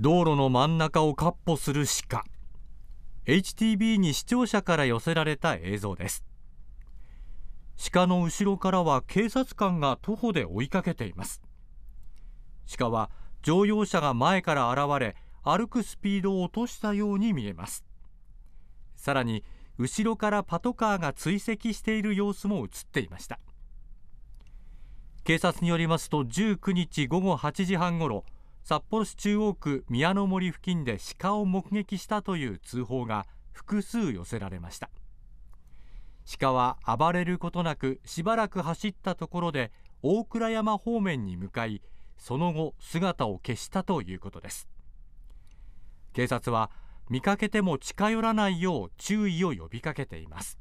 道路の真ん中をかっ歩する鹿 HTB に視聴者から寄せられた映像です鹿の後ろからは警察官が徒歩で追いかけています鹿は乗用車が前から現れ歩くスピードを落としたように見えますさらに後ろからパトカーが追跡している様子も映っていました警察によりますと19日午後8時半ごろ札幌市中央区宮の森付近で鹿を目撃したという通報が複数寄せられました鹿は暴れることなくしばらく走ったところで大倉山方面に向かいその後姿を消したということです警察は見かけても近寄らないよう注意を呼びかけています